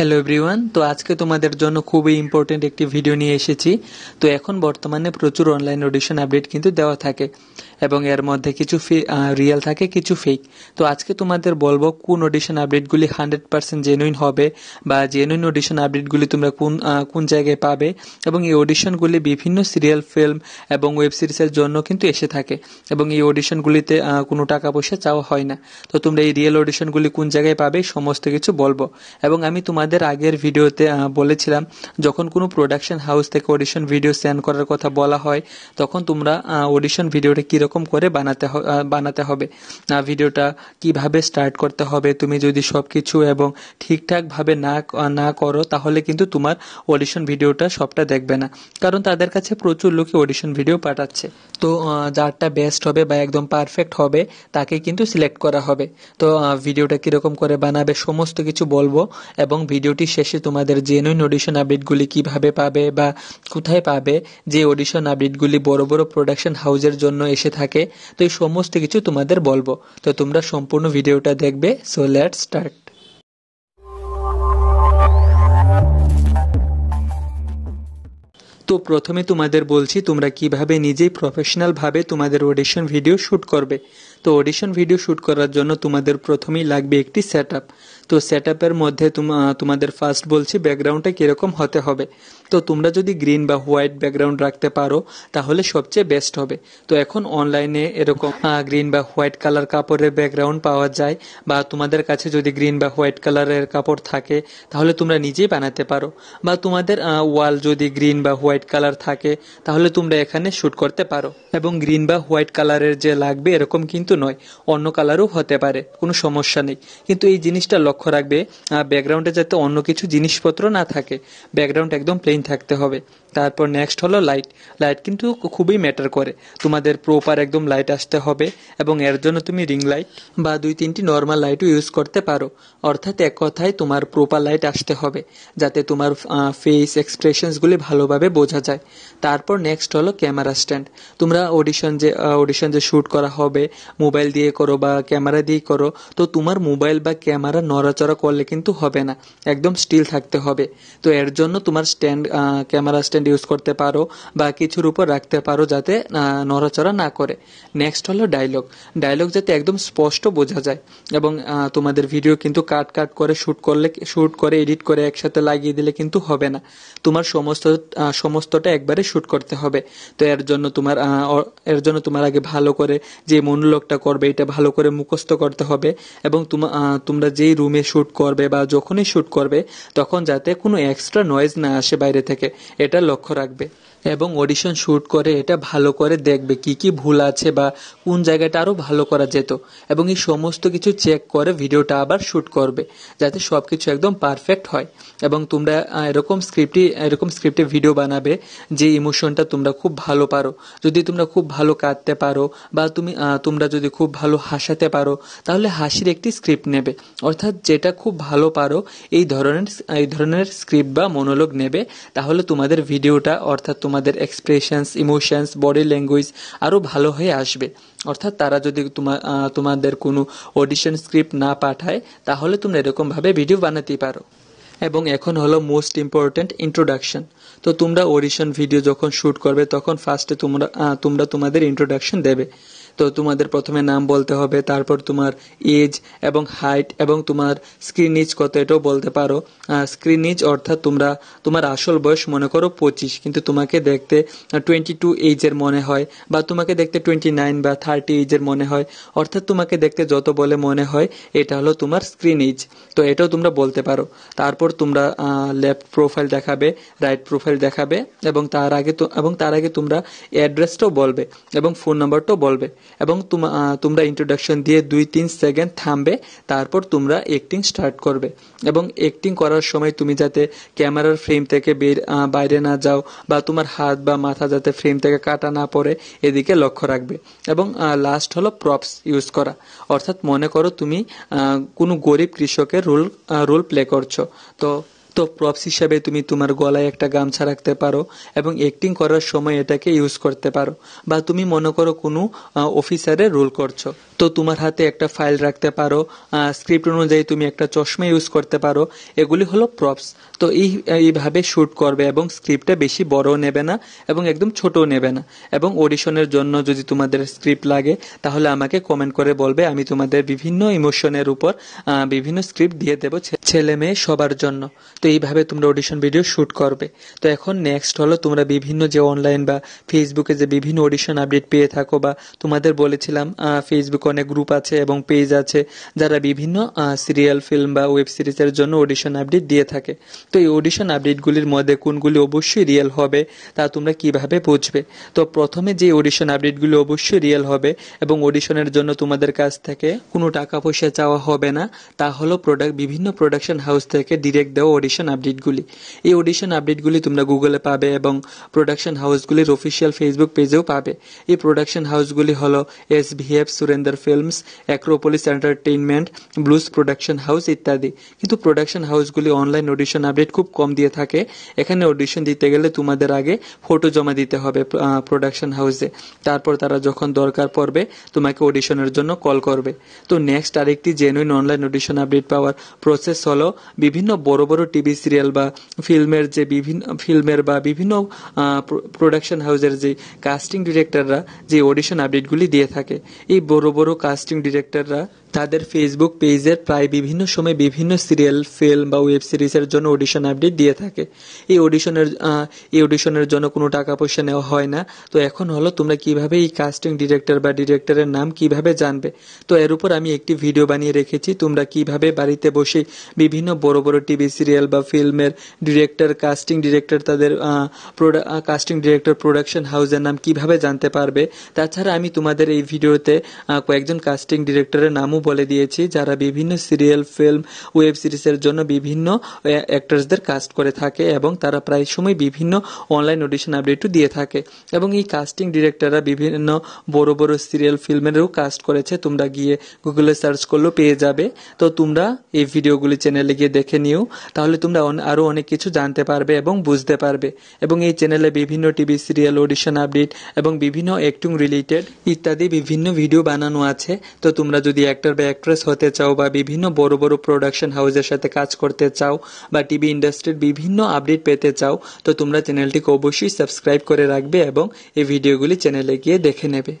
hello everyone তো আজকে তোমাদের জন্য খুবই ইম্পর্টেন্ট একটি ভিডিও নিয়ে এসেছি তো এখন বর্তমানে প্রচুর অনলাইন অডিশন আপডেট কিন্তু দেওয়া থাকে এবং এর মধ্যে কিছু রিয়েল থাকে কিছু ফেক তো আজকে তোমাদের বলবো কোন অডিশন আপডেটগুলি হান্ড্রেড পার্সেন্ট জেনুইন হবে বা জেনুইন অডিশন আপডেটগুলি তোমরা কোন কোন জায়গায় পাবে এবং এই অডিশনগুলি বিভিন্ন সিরিয়াল ফিল্ম এবং ওয়েব সিরিজের জন্য কিন্তু এসে থাকে এবং এই অডিশনগুলিতে কোনো টাকা পয়সা চাওয়া হয় না তো তোমরা এই রিয়েল অডিশনগুলি কোন জায়গায় পাবে সমস্ত কিছু বলবো এবং আমি তোমার আমাদের আগের ভিডিওতে বলেছিলাম যখন কোনো প্রোডাকশন হাউস থেকে অডিশন ভিডিও সেন্ড করার কথা বলা হয় তখন তোমরা অডিশন ভিডিওটা কীরকম করে বানাতে বানাতে হবে ভিডিওটা কিভাবে স্টার্ট করতে হবে তুমি যদি সব কিছু এবং ঠিকঠাকভাবে না না করো তাহলে কিন্তু তোমার অডিশন ভিডিওটা সবটা দেখবে না কারণ তাদের কাছে প্রচুর লোকে অডিশন ভিডিও পাঠাচ্ছে তো যারটা বেস্ট হবে বা একদম পারফেক্ট হবে তাকে কিন্তু সিলেক্ট করা হবে তো ভিডিওটা কীরকম করে বানাবে সমস্ত কিছু বলবো এবং ভিডিওটি শেষে তোমাদের জেনুইন অডিশন আপডেটগুলি কিভাবে পাবে বা কোথায় পাবে যে অডিশন আপডেটগুলি বড় বড় প্রোডাকশন হাউজের জন্য এসে থাকে তো এই সমস্ত কিছু তোমাদের বলবো তো তোমরা সম্পূর্ণ ভিডিওটা দেখবে সো লেট স্টার্ট তো প্রথমে তোমাদের বলছি তোমরা কিভাবে নিজেই প্রফেশনালভাবে তোমাদের অডিশন ভিডিও শ্যুট করবে তো অডিশন ভিডিও শ্যুট করার জন্য তোমাদের প্রথমেই লাগবে একটি সেট তো সেট মধ্যে তোমাদের ফার্স্ট বলছি ব্যাকগ্রাউন্ডটা কীরকম হতে হবে তো তোমরা যদি গ্রিন বা হোয়াইট ব্যাকগ্রাউন্ড রাখতে পারো তাহলে সবচেয়ে বেস্ট হবে তো এখন অনলাইনে এরকম গ্রিন বা হোয়াইট কালার কাপড়ের ব্যাকগ্রাউন্ড পাওয়া যায় বা তোমাদের কাছে যদি গ্রিন বা হোয়াইট কালারের কাপড় থাকে তাহলে তোমরা নিজেই বানাতে পারো বা তোমাদের ওয়াল যদি গ্রিন বা হোয়াইট কালার থাকে তাহলে তোমরা এখানে শ্যুট করতে পারো এবং গ্রিন বা হোয়াইট কালারের যে লাগবে এরকম কিন্তু নয় অন্য কালারও হতে পারে কোনো সমস্যা নেই কিন্তু এই জিনিসটা লক্ষ্য রাখবে ব্যাকগ্রাউন্ডে যাতে অন্য কিছু জিনিসপত্র না থাকে ব্যাকগ্রাউন্ড একদম প্লেন থাকতে হবে তারপর নেক্সট হলো লাইট লাইট কিন্তু খুবই ম্যাটার করে তোমাদের প্রপার একদম লাইট আসতে হবে এবং এর জন্য তুমি রিং লাইট বা দুই তিনটি নর্মাল লাইটও ইউজ করতে পারো অর্থাৎ এক কথায় তোমার প্রপার লাইট আসতে হবে যাতে তোমার ফেস এক্সপ্রেশনসগুলি ভালোভাবে বোঝা যায় তারপর নেক্সট হলো ক্যামেরা স্ট্যান্ড তোমরা অডিশন যে অডিশন যে শ্যুট করা হবে মোবাইল দিয়ে করো বা ক্যামেরা দিয়ে করো তো তোমার মোবাইল বা ক্যামেরা নড়াচড়া করলে কিন্তু হবে না একদম স্টিল থাকতে হবে তো এর জন্য তোমার স্ট্যান্ড ক্যামেরা স্ট্যান্ড ইউজ করতে পারো বা কিছুর উপর রাখতে পারো যাতে নড়াচড়া না করে নেক্সট হলো ডায়লগ ডায়লগ যাতে একদম স্পষ্ট বোঝা যায় এবং তোমাদের ভিডিও কিন্তু কাট কাট করে শ্যুট করলে শ্যুট করে এডিট করে একসাথে লাগিয়ে দিলে কিন্তু হবে না তোমার সমস্ত সমস্তটা একবারে শ্যুট করতে হবে তো এর জন্য তোমার এর জন্য তোমার আগে ভালো করে যে মনোলগটা করবে এটা ভালো করে মুখস্থ করতে হবে এবং তোমরা যেই রুমে শ্যুট করবে বা যখনই শ্যুট করবে তখন যাতে কোনো এক্সট্রা নয়েজ না আসে বাইরে থেকে এটা লক্ষ্য রাখবে এবং অডিশন শ্যুট করে এটা ভালো করে দেখবে কি কি ভুল আছে বা কোন জায়গাটা আরও ভালো করা যেত এবং এই সমস্ত কিছু চেক করে ভিডিওটা আবার শ্যুট করবে যাতে সব কিছু একদম পারফেক্ট হয় এবং তোমরা এরকম স্ক্রিপ্টে এরকম স্ক্রিপ্টে ভিডিও বানাবে যে ইমোশনটা তোমরা খুব ভালো পারো যদি তোমরা খুব ভালো কাঁদতে পারো বা তুমি তোমরা যদি খুব ভালো হাসাতে পারো তাহলে হাসির একটি স্ক্রিপ্ট নেবে অর্থাৎ যেটা খুব ভালো পারো এই ধরনের এই ধরনের স্ক্রিপ্ট বা মনোলগ নেবে তাহলে তোমাদের ভিডিওটা অর্থাৎ তোমার তোমাদের এক্সপ্রেশনস ইমোশনস বডি ল্যাঙ্গুয়েজ আরও ভালো হয়ে আসবে অর্থাৎ তারা যদি তোমার তোমাদের কোনো অডিশন স্ক্রিপ্ট না পাঠায় তাহলে তোমরা এরকমভাবে ভিডিও বানাতেই পারো এবং এখন হলো মোস্ট ইম্পর্ট্যান্ট ইন্ট্রোডাকশন তো তোমরা অডিশন ভিডিও যখন শ্যুট করবে তখন ফার্স্টে তোমরা তোমরা তোমাদের ইন্ট্রোডাকশন দেবে তো তোমাদের প্রথমে নাম বলতে হবে তারপর তোমার এজ এবং হাইট এবং তোমার স্ক্রিন ইজ কত এটাও বলতে পারো স্ক্রিন ইজ অর্থাৎ তোমরা তোমার আসল বয়স মনে করো পঁচিশ কিন্তু তোমাকে দেখতে টোয়েন্টি টু এইজের মনে হয় বা তোমাকে দেখতে টোয়েন্টি নাইন বা থার্টি এইজের মনে হয় অর্থাৎ তোমাকে দেখতে যত বলে মনে হয় এটা হলো তোমার স্ক্রিন ইজ তো এটাও তোমরা বলতে পারো তারপর তোমরা লেফট প্রোফাইল দেখাবে রাইট প্রোফাইল দেখাবে এবং তার আগে এবং তার আগে তোমরা অ্যাড্রেসটাও বলবে এবং ফোন নাম্বারটাও বলবে এবং তোমরা ইন্ট্রোডাকশন দিয়ে দুই তিন সেকেন্ড থামবে তারপর তোমরা অ্যাক্টিং স্টার্ট করবে এবং অ্যাক্টিং করার সময় তুমি যাতে ক্যামেরার ফ্রেম থেকে বের বাইরে না যাও বা তোমার হাত বা মাথা যাতে ফ্রেম থেকে কাটা না পড়ে এদিকে লক্ষ্য রাখবে এবং লাস্ট হলো প্রপস ইউজ করা অর্থাৎ মনে করো তুমি কোনো গরিব কৃষকের রোল রোল প্লে করছো তো তো প্রপস হিসাবে তুমি তোমার গলায় একটা গামছা রাখতে পারো এবং অ্যাক্টিং করার সময় এটাকে ইউজ করতে পারো বা তুমি মনে করো কোনো অফিসারের রোল করছো তো তোমার হাতে একটা ফাইল রাখতে পারো স্ক্রিপ্ট অনুযায়ী তুমি একটা চশমা ইউজ করতে পারো এগুলি হলো প্রপস তো এই এইভাবে শ্যুট করবে এবং স্ক্রিপ্টটা বেশি বড়ও নেবে না এবং একদম ছোটও নেবে না এবং অডিশনের জন্য যদি তোমাদের স্ক্রিপ্ট লাগে তাহলে আমাকে কমেন্ট করে বলবে আমি তোমাদের বিভিন্ন ইমোশনের উপর বিভিন্ন স্ক্রিপ্ট দিয়ে দেবো ছেলে মেয়ে সবার জন্য তো তো এইভাবে তোমরা অডিশন ভিডিও শ্যুট করবে তো এখন নেক্সট হলো তোমরা বিভিন্ন যে অনলাইন বা ফেসবুকে যে বিভিন্ন অডিশন আপডেট পেয়ে থাকো বা তোমাদের বলেছিলাম ফেসবুকে অনেক গ্রুপ আছে এবং পেজ আছে যারা বিভিন্ন সিরিয়াল ফিল্ম বা ওয়েব সিরিজের জন্য অডিশন আপডেট দিয়ে থাকে তো এই অডিশন আপডেটগুলির মধ্যে কোনগুলি অবশ্যই রিয়েল হবে তা তোমরা কিভাবে বুঝবে তো প্রথমে যে অডিশন আপডেটগুলি অবশ্যই রিয়েল হবে এবং অডিশনের জন্য তোমাদের কাছ থেকে কোনো টাকা পয়সা চাওয়া হবে না তা হলো প্রোডাক্ট বিভিন্ন প্রোডাকশন হাউস থেকে ডিরেক্ট দেওয়া অডিশন অডিশন আপডেটগুলি এই অডিশন আপডেটগুলি তোমরা গুগলে পাবে এবং প্রোডাকশন হাউসগুলির অফিসিয়াল ফেসবুক পেজেও পাবে এই প্রোডাকশন হাউসগুলি হল S VF Surinder films Acropolis entertainment Blues production house ইত্যাদি কিন্তু প্রোডাকশন হাউসগুলি অনলাইন অডিশন আপডেট খুব কম দিয়ে থাকে এখানে অডিশন দিতে গেলে তোমাদের আগে ফটো জমা দিতে হবে প্রোডাকশন হাউসে তারপর তারা যখন দরকার পড়বে তোমাকে অডিশনের জন্য কল করবে তো নেক্সট আরেকটি জেনুইন অনলাইন অডিশন আপডেট পাওয়ার প্রসেস হলো বিভিন্ন বড় বড় টিভি টিভি সিরিয়াল বা ফিল্মের যে বিভিন্ন ফিল্মের বা বিভিন্ন প্রোডাকশন হাউসের যে কাস্টিং ডিরেক্টররা যে অডিশন আপডেটগুলি দিয়ে থাকে এই বড় বড় কাস্টিং ডিরেক্টররা তাদের ফেসবুক পেজে প্রায় বিভিন্ন সময় বিভিন্ন সিরিয়াল ফিল্ম বা ওয়েব সিরিজের জন্য অডিশন আপডেট দিয়ে থাকে এই অডিশনের এই অডিশনের জন্য কোনো টাকা পয়সা নেওয়া হয় না তো এখন হলো তোমরা কিভাবে এই কাস্টিং ডিরেক্টর বা ডিরেক্টরের নাম কিভাবে জানবে তো এর উপর আমি একটি ভিডিও বানিয়ে রেখেছি তোমরা কিভাবে বাড়িতে বসে বিভিন্ন বড় বড় টিভি সিরিয়াল বা ফিল্মের ডিরেক্টর কাস্টিং ডিরেক্টর তাদের কাস্টিং ডিরেক্টর প্রোডাকশন হাউসের নাম কিভাবে জানতে পারবে তাছাড়া আমি তোমাদের এই ভিডিওতে কয়েকজন কাস্টিং ডিরেক্টরের নামও নামও বলে দিয়েছি যারা বিভিন্ন সিরিয়াল ফিল্ম ওয়েব সিরিজের জন্য বিভিন্ন অ্যাক্টার্সদের কাস্ট করে থাকে এবং তারা প্রায় সময় বিভিন্ন অনলাইন অডিশন আপডেটও দিয়ে থাকে এবং এই কাস্টিং ডিরেক্টররা বিভিন্ন বড় বড় সিরিয়াল ফিল্মেরও কাস্ট করেছে তোমরা গিয়ে গুগলে সার্চ করলেও পেয়ে যাবে তো তোমরা এই ভিডিওগুলি চ্যানেলে গিয়ে দেখে নিও তাহলে তোমরা আরও অনেক কিছু জানতে পারবে এবং বুঝতে পারবে এবং এই চ্যানেলে বিভিন্ন টিভি সিরিয়াল অডিশন আপডেট এবং বিভিন্ন অ্যাক্টিং রিলেটেড ইত্যাদি বিভিন্ন ভিডিও বানানো আছে তো তোমরা যদি একটা অ্যাক্টর বা অ্যাক্ট্রেস হতে চাও বা বিভিন্ন বড় বড় প্রোডাকশন হাউসের সাথে কাজ করতে চাও বা টিভি ইন্ডাস্ট্রির বিভিন্ন আপডেট পেতে চাও তো তোমরা চ্যানেলটিকে অবশ্যই সাবস্ক্রাইব করে রাখবে এবং এই ভিডিওগুলি চ্যানেলে গিয়ে দেখে নেবে